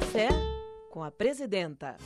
Café com a Presidenta.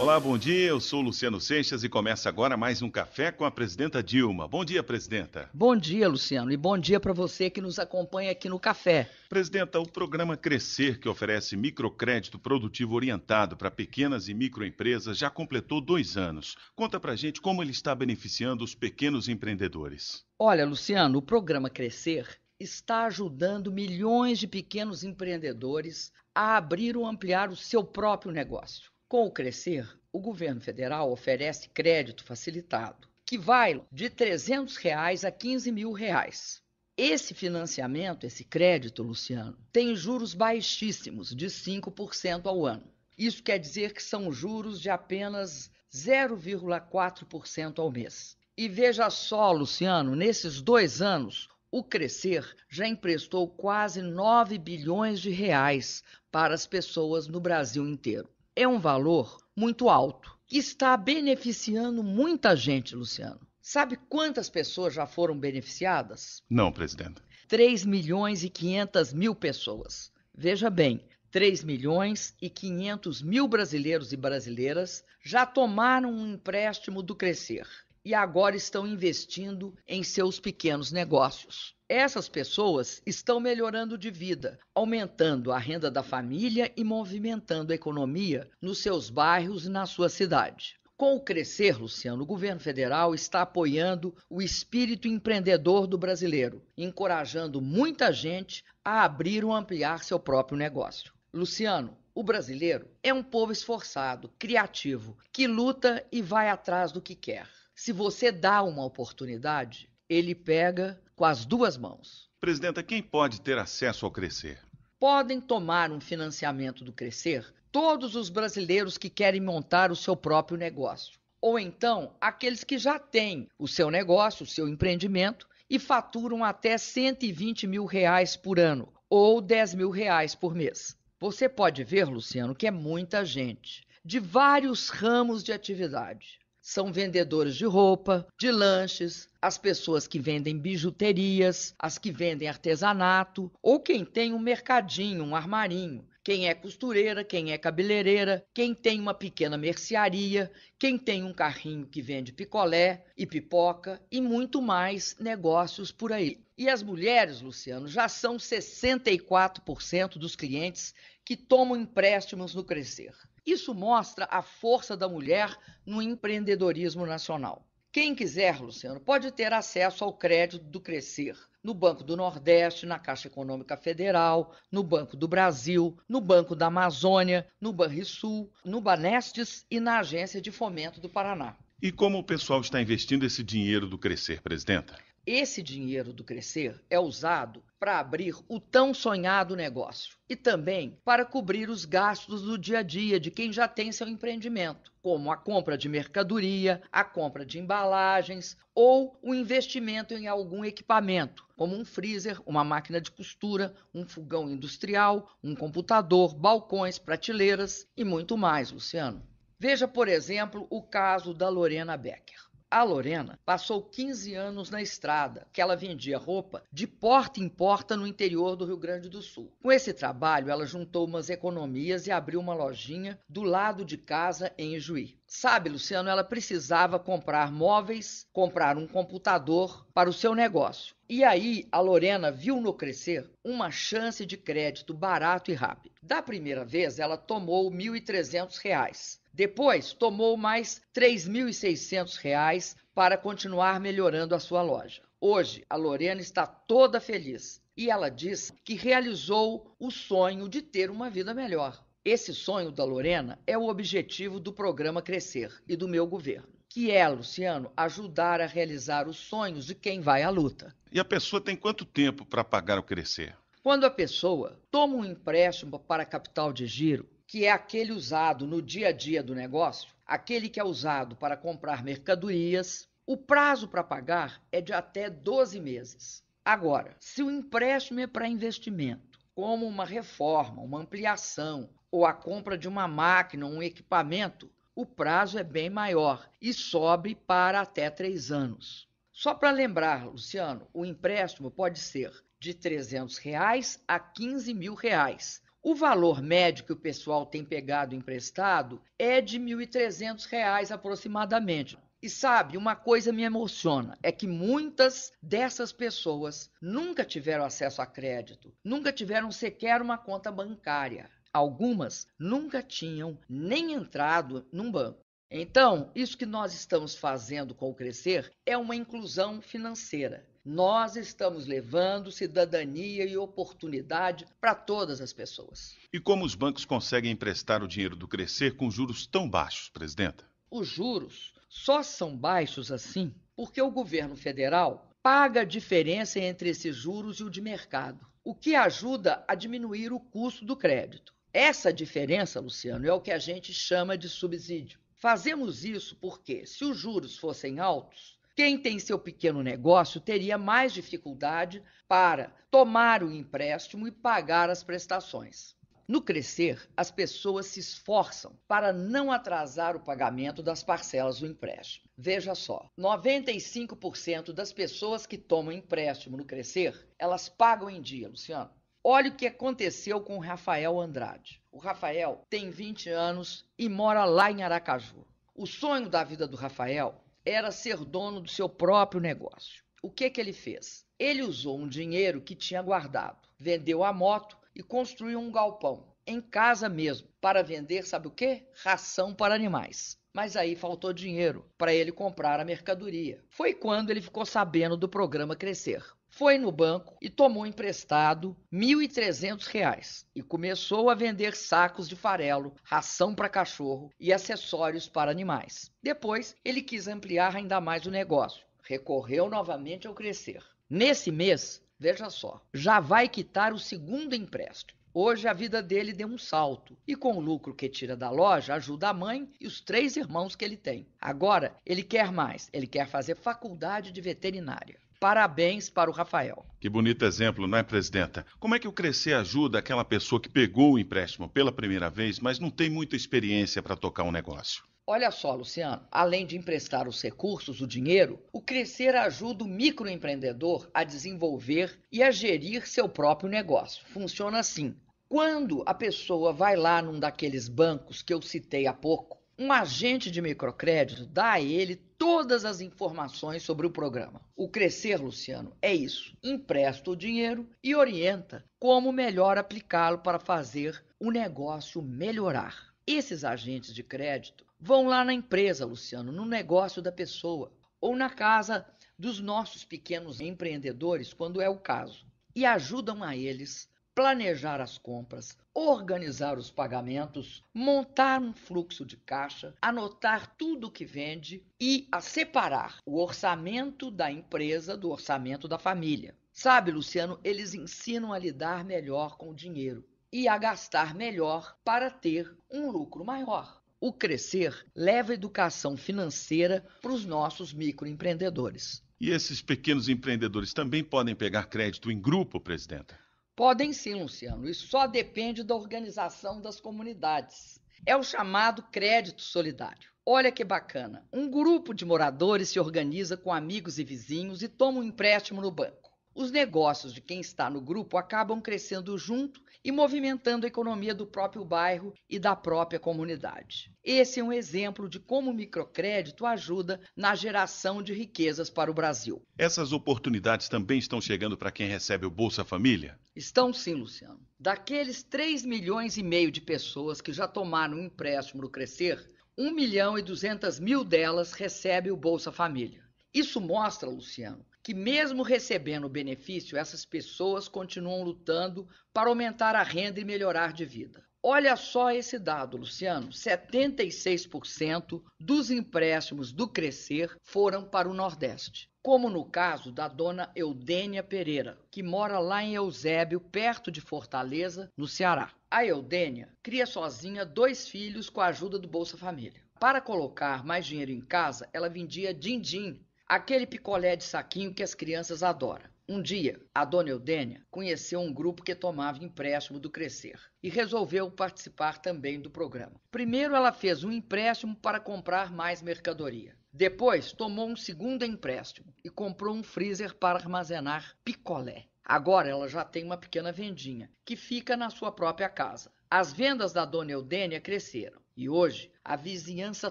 Olá, bom dia. Eu sou Luciano Seixas e começa agora mais um café com a presidenta Dilma. Bom dia, presidenta. Bom dia, Luciano, e bom dia para você que nos acompanha aqui no café. Presidenta, o programa Crescer, que oferece microcrédito produtivo orientado para pequenas e microempresas, já completou dois anos. Conta para gente como ele está beneficiando os pequenos empreendedores. Olha, Luciano, o programa Crescer está ajudando milhões de pequenos empreendedores a abrir ou ampliar o seu próprio negócio. Com o Crescer, o governo federal oferece crédito facilitado, que vai de R$ 300 reais a R$ 15 mil. Reais. Esse financiamento, esse crédito, Luciano, tem juros baixíssimos, de 5% ao ano. Isso quer dizer que são juros de apenas 0,4% ao mês. E veja só, Luciano, nesses dois anos, o Crescer já emprestou quase 9 bilhões de reais para as pessoas no Brasil inteiro. É um valor muito alto, que está beneficiando muita gente, Luciano. Sabe quantas pessoas já foram beneficiadas? Não, presidente. 3 milhões e 500 mil pessoas. Veja bem, 3 milhões e 500 mil brasileiros e brasileiras já tomaram um empréstimo do Crescer e agora estão investindo em seus pequenos negócios. Essas pessoas estão melhorando de vida, aumentando a renda da família e movimentando a economia nos seus bairros e na sua cidade. Com o crescer, Luciano, o governo federal está apoiando o espírito empreendedor do brasileiro, encorajando muita gente a abrir ou ampliar seu próprio negócio. Luciano, o brasileiro é um povo esforçado, criativo, que luta e vai atrás do que quer. Se você dá uma oportunidade, ele pega com as duas mãos. Presidenta, quem pode ter acesso ao Crescer? Podem tomar um financiamento do Crescer todos os brasileiros que querem montar o seu próprio negócio. Ou então aqueles que já têm o seu negócio, o seu empreendimento e faturam até 120 mil reais por ano ou 10 mil reais por mês. Você pode ver, Luciano, que é muita gente de vários ramos de atividade são vendedores de roupa, de lanches, as pessoas que vendem bijuterias, as que vendem artesanato ou quem tem um mercadinho, um armarinho. Quem é costureira, quem é cabeleireira, quem tem uma pequena mercearia, quem tem um carrinho que vende picolé e pipoca e muito mais negócios por aí. E as mulheres, Luciano, já são 64% dos clientes que tomam empréstimos no Crescer. Isso mostra a força da mulher no empreendedorismo nacional. Quem quiser, Luciano, pode ter acesso ao crédito do Crescer no Banco do Nordeste, na Caixa Econômica Federal, no Banco do Brasil, no Banco da Amazônia, no Banrisul, no Banestes e na Agência de Fomento do Paraná. E como o pessoal está investindo esse dinheiro do Crescer, presidenta? Esse dinheiro do crescer é usado para abrir o tão sonhado negócio e também para cobrir os gastos do dia a dia de quem já tem seu empreendimento, como a compra de mercadoria, a compra de embalagens ou o investimento em algum equipamento, como um freezer, uma máquina de costura, um fogão industrial, um computador, balcões, prateleiras e muito mais, Luciano. Veja, por exemplo, o caso da Lorena Becker. A Lorena passou 15 anos na estrada, que ela vendia roupa de porta em porta no interior do Rio Grande do Sul. Com esse trabalho, ela juntou umas economias e abriu uma lojinha do lado de casa em Juí. Sabe, Luciano, ela precisava comprar móveis, comprar um computador para o seu negócio. E aí, a Lorena viu no crescer uma chance de crédito barato e rápido. Da primeira vez, ela tomou R$ 1.300. Depois, tomou mais R$ 3.600 para continuar melhorando a sua loja. Hoje, a Lorena está toda feliz e ela diz que realizou o sonho de ter uma vida melhor. Esse sonho da Lorena é o objetivo do programa Crescer e do meu governo que é, Luciano, ajudar a realizar os sonhos de quem vai à luta. E a pessoa tem quanto tempo para pagar o crescer? Quando a pessoa toma um empréstimo para capital de giro, que é aquele usado no dia a dia do negócio, aquele que é usado para comprar mercadorias, o prazo para pagar é de até 12 meses. Agora, se o empréstimo é para investimento, como uma reforma, uma ampliação ou a compra de uma máquina ou um equipamento, o prazo é bem maior e sobe para até três anos. Só para lembrar, Luciano, o empréstimo pode ser de 300 reais a 15 mil reais o valor médio que o pessoal tem pegado emprestado é de R$ 1.300 aproximadamente. E sabe, uma coisa me emociona: é que muitas dessas pessoas nunca tiveram acesso a crédito, nunca tiveram sequer uma conta bancária. Algumas nunca tinham nem entrado num banco. Então, isso que nós estamos fazendo com o Crescer é uma inclusão financeira. Nós estamos levando cidadania e oportunidade para todas as pessoas. E como os bancos conseguem emprestar o dinheiro do Crescer com juros tão baixos, presidenta? Os juros só são baixos assim porque o governo federal paga a diferença entre esses juros e o de mercado, o que ajuda a diminuir o custo do crédito. Essa diferença, Luciano, é o que a gente chama de subsídio. Fazemos isso porque, se os juros fossem altos, quem tem seu pequeno negócio teria mais dificuldade para tomar o empréstimo e pagar as prestações. No crescer, as pessoas se esforçam para não atrasar o pagamento das parcelas do empréstimo. Veja só, 95% das pessoas que tomam empréstimo no crescer, elas pagam em dia, Luciano. Olha o que aconteceu com Rafael Andrade. O Rafael tem 20 anos e mora lá em Aracaju. O sonho da vida do Rafael era ser dono do seu próprio negócio. O que que ele fez? Ele usou um dinheiro que tinha guardado, vendeu a moto e construiu um galpão em casa mesmo para vender, sabe o que? Ração para animais. Mas aí faltou dinheiro para ele comprar a mercadoria. Foi quando ele ficou sabendo do programa Crescer foi no banco e tomou emprestado R$ reais e começou a vender sacos de farelo, ração para cachorro e acessórios para animais. Depois, ele quis ampliar ainda mais o negócio. Recorreu novamente ao crescer. Nesse mês, veja só, já vai quitar o segundo empréstimo. Hoje a vida dele deu um salto e com o lucro que tira da loja ajuda a mãe e os três irmãos que ele tem. Agora ele quer mais, ele quer fazer faculdade de veterinária. Parabéns para o Rafael. Que bonito exemplo, não é, presidenta? Como é que o Crescer ajuda aquela pessoa que pegou o empréstimo pela primeira vez, mas não tem muita experiência para tocar um negócio? Olha só, Luciano, além de emprestar os recursos, o dinheiro, o Crescer ajuda o microempreendedor a desenvolver e a gerir seu próprio negócio. Funciona assim: quando a pessoa vai lá num daqueles bancos que eu citei há pouco, um agente de microcrédito dá a ele todas as informações sobre o programa. O Crescer, Luciano, é isso: empresta o dinheiro e orienta como melhor aplicá-lo para fazer o negócio melhorar. Esses agentes de crédito vão lá na empresa, Luciano, no negócio da pessoa ou na casa dos nossos pequenos empreendedores, quando é o caso, e ajudam a eles planejar as compras, organizar os pagamentos, montar um fluxo de caixa, anotar tudo o que vende e a separar o orçamento da empresa do orçamento da família. Sabe, Luciano, eles ensinam a lidar melhor com o dinheiro e a gastar melhor para ter um lucro maior. O Crescer leva educação financeira para os nossos microempreendedores. E esses pequenos empreendedores também podem pegar crédito em grupo, presidenta? Podem sim, Luciano, isso só depende da organização das comunidades. É o chamado crédito solidário. Olha que bacana. Um grupo de moradores se organiza com amigos e vizinhos e toma um empréstimo no banco. Os negócios de quem está no grupo acabam crescendo junto e movimentando a economia do próprio bairro e da própria comunidade. Esse é um exemplo de como o microcrédito ajuda na geração de riquezas para o Brasil. Essas oportunidades também estão chegando para quem recebe o Bolsa Família? Estão sim, Luciano. Daqueles 3 milhões e meio de pessoas que já tomaram um empréstimo no Crescer, 1 milhão e 200 mil delas recebem o Bolsa Família. Isso mostra, Luciano, que, mesmo recebendo o benefício, essas pessoas continuam lutando para aumentar a renda e melhorar de vida. Olha só esse dado, Luciano: 76% dos empréstimos do Crescer foram para o Nordeste. Como no caso da dona Eudênia Pereira, que mora lá em Eusébio, perto de Fortaleza, no Ceará. A Eudênia cria sozinha dois filhos com a ajuda do Bolsa Família. Para colocar mais dinheiro em casa, ela vendia din-din Aquele picolé de saquinho que as crianças adoram. Um dia, a dona Eudênia conheceu um grupo que tomava empréstimo do Crescer e resolveu participar também do programa. Primeiro, ela fez um empréstimo para comprar mais mercadoria. Depois, tomou um segundo empréstimo e comprou um freezer para armazenar picolé. Agora ela já tem uma pequena vendinha que fica na sua própria casa. As vendas da dona Eudênia cresceram e hoje a vizinhança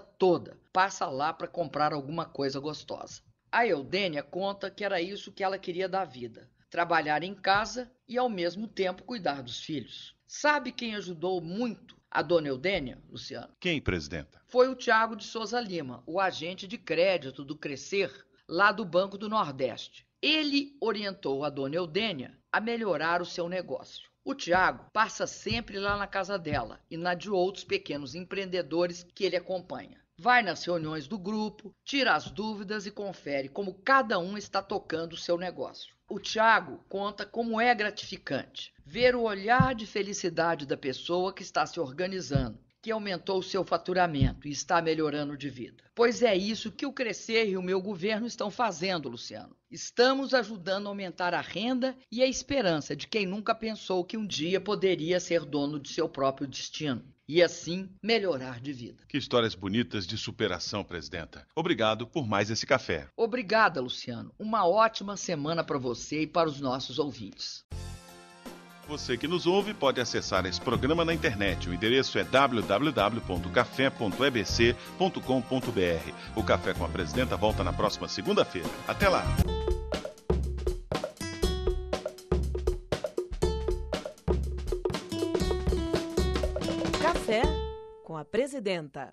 toda passa lá para comprar alguma coisa gostosa. A Eudênia conta que era isso que ela queria da vida: trabalhar em casa e ao mesmo tempo cuidar dos filhos. Sabe quem ajudou muito a dona Eudênia, Luciano? Quem, presidenta? Foi o Tiago de Souza Lima, o agente de crédito do Crescer, lá do Banco do Nordeste. Ele orientou a dona Eudênia a melhorar o seu negócio. O Tiago passa sempre lá na casa dela e na de outros pequenos empreendedores que ele acompanha vai nas reuniões do grupo, tira as dúvidas e confere como cada um está tocando o seu negócio. O Tiago conta como é gratificante ver o olhar de felicidade da pessoa que está se organizando, que aumentou o seu faturamento e está melhorando de vida. Pois é isso que o Crescer e o meu governo estão fazendo, Luciano. Estamos ajudando a aumentar a renda e a esperança de quem nunca pensou que um dia poderia ser dono de seu próprio destino e assim melhorar de vida. Que histórias bonitas de superação, presidenta. Obrigado por mais esse café. Obrigada, Luciano. Uma ótima semana para você e para os nossos ouvintes. Você que nos ouve pode acessar esse programa na internet. O endereço é www.café.ebc.com.br. O Café com a Presidenta volta na próxima segunda-feira. Até lá! presidenta.